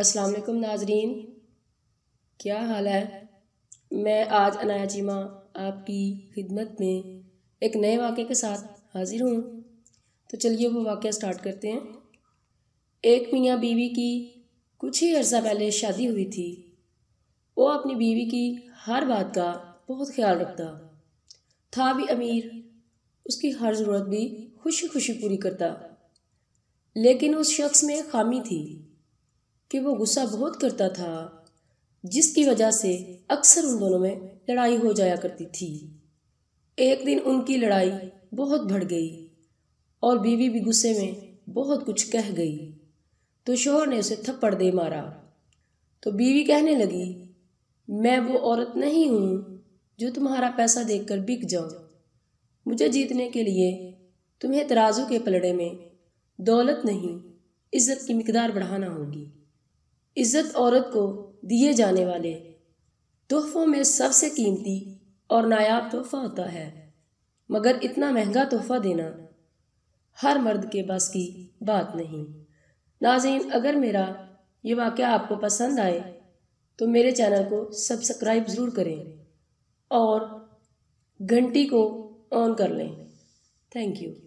अस्सलाम वालेकुम नाजरीन क्या हाल है मैं आज अनाया चीमा आपकी खिदमत में एक नए वाक़े के साथ हाज़िर हूँ तो चलिए वो वाक़ स्टार्ट करते हैं एक मियाँ बीवी की कुछ ही अर्सा पहले शादी हुई थी वो अपनी बीवी की हर बात का बहुत ख्याल रखता था भी अमीर उसकी हर ज़रूरत भी खुशी खुशी पूरी करता लेकिन उस शख्स में खामी थी कि वो गुस्सा बहुत करता था जिसकी वजह से अक्सर उन दोनों में लड़ाई हो जाया करती थी एक दिन उनकी लड़ाई बहुत बढ़ गई और बीवी भी गुस्से में बहुत कुछ कह गई तो शोहर ने उसे थप्पड़ दे मारा तो बीवी कहने लगी मैं वो औरत नहीं हूँ जो तुम्हारा पैसा देखकर बिक जाऊँ मुझे जीतने के लिए तुम्हें तराजू के पलड़े में दौलत नहीं इज्जत की मकदार बढ़ाना होगी इज़्ज़त औरत को दिए जाने वाले तोहफ़ों में सबसे कीमती और नायाब तोहफ़ा होता है मगर इतना महंगा तोहफ़ा देना हर मर्द के बस की बात नहीं नाजीन अगर मेरा ये वाक़ आपको पसंद आए तो मेरे चैनल को सब्सक्राइब ज़रूर करें और घंटी को ऑन कर लें थैंक यू